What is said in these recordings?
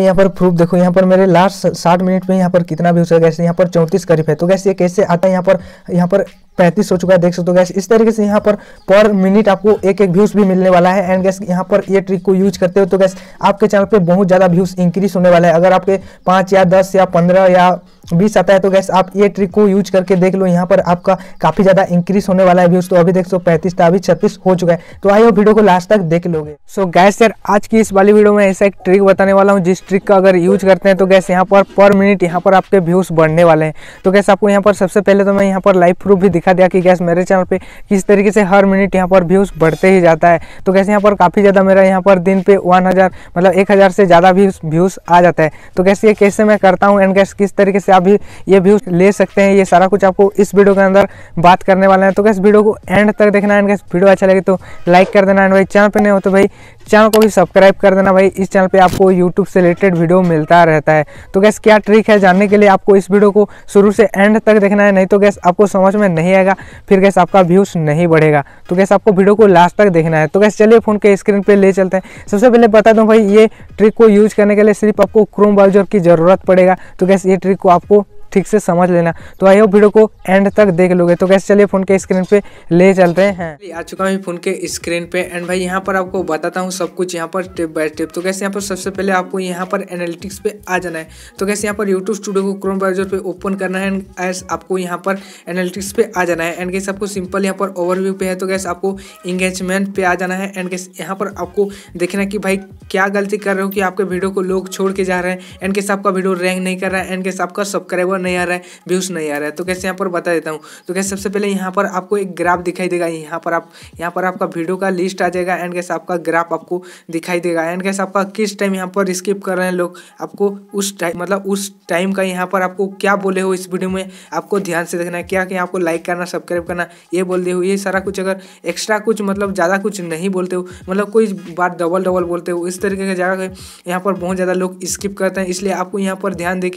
यहाँ पर प्रूफ देखो यहाँ पर मेरे लास्ट साठ मिनट में यहाँ पर कितना भी हो गया यहाँ पर चौंतीस करीब है तो गैस ये कैसे आता है यहाँ पर यहाँ पर पैंतीस हो चुका है देख सकते हो गैस इस तरीके से यहाँ पर पर मिनट आपको एक एक व्यूज भी मिलने वाला है एंड गैस यहाँ पर ये ट्रिक को यूज करते हो तो गैस आपके चैनल पे बहुत ज़्यादा व्यूज इंक्रीज होने वाला है अगर आपके पांच या दस या पंद्रह या बीस आता है तो गैस आप ये ट्रिक को यूज करके देख लो यहाँ पर आपका काफी ज्यादा इंक्रीज होने वाला है तो अभी देख सो पैंतीस था अभी छत्तीस हो चुका है तो आई वीडियो को लास्ट तक देख लोगे सो गैस यार आज की इस वाली वीडियो में ऐसा एक ट्रिक बताने वाला हूँ जिस ट्रिक का अगर यूज करते हैं तो गैस यहाँ पर पर मिनट यहाँ पर आपके व्यूज बढ़ने वाले हैं तो गैस आपको यहाँ पर सबसे पहले तो मैं यहाँ पर लाइव प्रूफ भी दिखा दिया कि गैस मेरे चैनल पर किस तरीके से हर मिनट यहाँ पर व्यूज बढ़ते ही जाता है तो गैस यहाँ पर काफी ज्यादा मेरा यहाँ पर दिन पे वन मतलब एक से ज्यादा व्यूज आ जाता है तो गैस ये कैसे मैं करता हूँ एंड गैस किस तरीके से आप भी ये व्यू ले सकते हैं ये सारा कुछ आपको इस वीडियो के अंदर बात करने वाला है तो कैसे वीडियो को एंड तक देखना है कैसे वीडियो अच्छा लगे तो लाइक कर देना एंड भाई चैनल पर नहीं हो तो भाई चैनल को भी सब्सक्राइब कर देना भाई इस चैनल पे आपको यूट्यूब से रिलेटेड वीडियो मिलता रहता है तो गैस क्या ट्रिक है जानने के लिए आपको इस वीडियो को शुरू से एंड तक देखना है नहीं तो गैस आपको समझ में नहीं आएगा फिर गैस आपका व्यूज़ नहीं बढ़ेगा तो गैस आपको वीडियो को लास्ट तक देखना है तो गैस चलिए फ़ोन के स्क्रीन पर ले चलते हैं सबसे पहले बता दूँ भाई ये ट्रिक को यूज़ करने के लिए सिर्फ आपको क्रोम ब्राउजर की ज़रूरत पड़ेगा तो गैस ये ट्रिक को आपको ठीक से समझ लेना तो आई हो वीडियो को एंड तक देख लोगे तो कैसे चलिए फोन के स्क्रीन पे ले चलते हैं आ चुका हूँ फोन के स्क्रीन पे एंड भाई यहाँ पर आपको बताता हूँ सब कुछ यहाँ पर स्टेप बाय स्टेप तो कैसे यहाँ पर सबसे पहले आपको यहाँ पर एनालिटिक्स पे आ जाना है तो कैसे यहाँ पर यूट्यूब स्टूडियो को क्रोम ब्राउजर पे ओपन करना है एंड आपको यहाँ पर एनालिटिक्स पे आ जाना है एंड कैसे आपको सिंपल यहाँ पर ओवरव्यू पे है तो कैसे आपको इंगेजमेंट पे आ जाना है एंड कैसे यहाँ पर आपको देखना कि भाई क्या गलती कर रहे हो कि आपके वीडियो को लोग छोड़ के जा रहे हैं एंड कैसे आपका वीडियो रैंक नहीं कर रहा है एंड कैसे आपका सब्सक्राइबर नहीं आ रहा है व्यूज़ नहीं आ रहा है तो कैसे यहाँ पर बता देता हूँ तो कैसे सबसे पहले यहाँ पर आपको एक ग्राफ दिखाई देगा यहाँ पर आप यहाँ पर आपका वीडियो का लिस्ट आ जाएगा एंड कैसे आपका ग्राफ आपको दिखाई देगा एंड कैसे आपका किस टाइम यहाँ पर स्किप कर रहे हैं लोग आपको उस टाइम मतलब उस टाइम का यहाँ पर आपको क्या बोले हो इस वीडियो में आपको ध्यान से देखना है क्या क्या आपको लाइक करना सब्सक्राइब करना ये बोल दे ये सारा कुछ अगर एक्स्ट्रा कुछ मतलब ज़्यादा कुछ नहीं बोलते हो मतलब कोई बार डबल डबल बोलते हो इस तरीके का जगह यहाँ पर बहुत ज़्यादा लोग स्किप करते हैं इसलिए आपको यहाँ पर ध्यान दे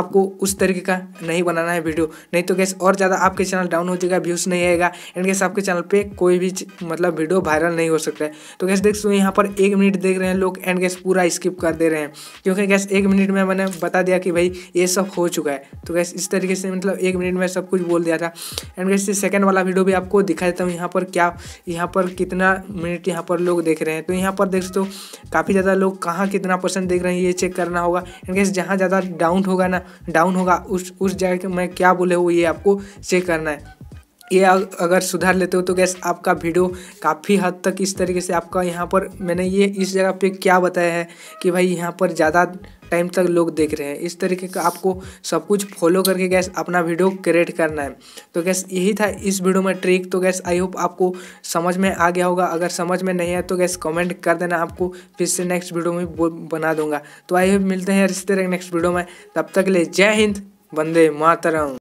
आपको उस तरीके का का नहीं बनाना है वीडियो नहीं तो गैस और ज़्यादा आपके चैनल डाउन हो जाएगा व्यूज़ नहीं आएगा एंड गैस आपके चैनल पे कोई भी मतलब वीडियो वायरल नहीं हो सकता है तो गैस देख सो यहाँ पर एक मिनट देख रहे हैं लोग एंड गैस पूरा स्किप कर दे रहे हैं क्योंकि गैस एक मिनट में मैंने बता दिया कि भाई ये सब हो चुका है तो गैस इस तरीके से मतलब एक मिनट में सब कुछ बोल दिया था एंड गैस ये सेकेंड वाला वीडियो भी आपको दिखा देता हूँ यहाँ पर क्या यहाँ पर कितना मिनट यहाँ पर लोग देख रहे हैं तो यहाँ पर देख सो काफ़ी ज़्यादा लोग कहाँ कितना परसेंट देख रहे हैं ये चेक करना होगा एंड गैस जहाँ ज़्यादा डाउन होगा ना डाउन होगा उस उस उस जगह मैं क्या बोले हूँ ये आपको चेक करना है ये अगर सुधार लेते हो तो गैस आपका वीडियो काफ़ी हद तक इस तरीके से आपका यहाँ पर मैंने ये इस जगह पे क्या बताया है कि भाई यहाँ पर ज़्यादा टाइम तक लोग देख रहे हैं इस तरीके का आपको सब कुछ फॉलो करके गैस अपना वीडियो क्रिएट करना है तो गैस यही था इस वीडियो में ट्रिक तो गैस आई होप आपको समझ में आ गया होगा अगर समझ में नहीं आया तो गैस कमेंट कर देना आपको फिर से नेक्स्ट वीडियो में बना दूंगा तो आई होप मिलते हैं इस तरह नेक्स्ट वीडियो में तब तक ले जय हिंद वंदे मातरम